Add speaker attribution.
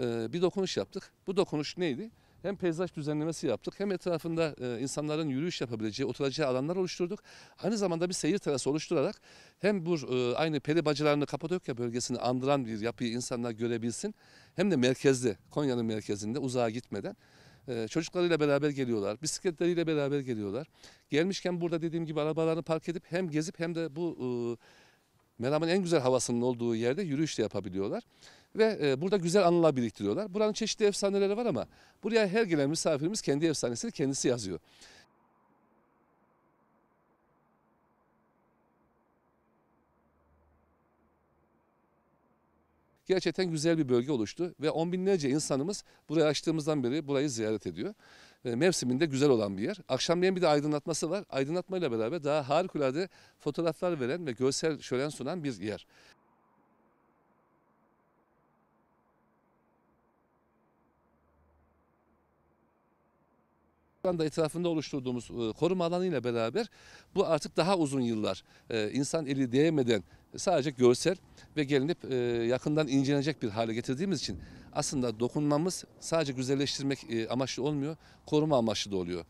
Speaker 1: Ee, bir dokunuş yaptık. Bu dokunuş neydi? hem peyzaj düzenlemesi yaptık hem etrafında e, insanların yürüyüş yapabileceği, oturacağı alanlar oluşturduk. Aynı zamanda bir seyir terası oluşturarak hem bu e, aynı peri bacalarını Kapadokya bölgesini andıran bir yapıyı insanlar görebilsin hem de merkezde, Konya'nın merkezinde uzağa gitmeden e, çocuklarıyla beraber geliyorlar, bisikletleriyle beraber geliyorlar. Gelmişken burada dediğim gibi arabalarını park edip hem gezip hem de bu e, Meram'ın en güzel havasının olduğu yerde yürüyüş de yapabiliyorlar. Ve e, burada güzel anılar biriktiriyorlar. Buranın çeşitli efsaneleri var ama buraya her gelen misafirimiz kendi efsanesini kendisi yazıyor. gerçekten güzel bir bölge oluştu ve on binlerce insanımız buraya açtığımızdan beri burayı ziyaret ediyor. E, mevsiminde güzel olan bir yer. Akşamleyin bir de aydınlatması var. Aydınlatmayla beraber daha harikulade fotoğraflar veren ve görsel şölen sunan bir yer. da etrafında oluşturduğumuz koruma alanıyla beraber bu artık daha uzun yıllar insan eli değmeden sadece görsel ve gelinip yakından incelenecek bir hale getirdiğimiz için aslında dokunmamız sadece güzelleştirmek amaçlı olmuyor, koruma amaçlı da oluyor.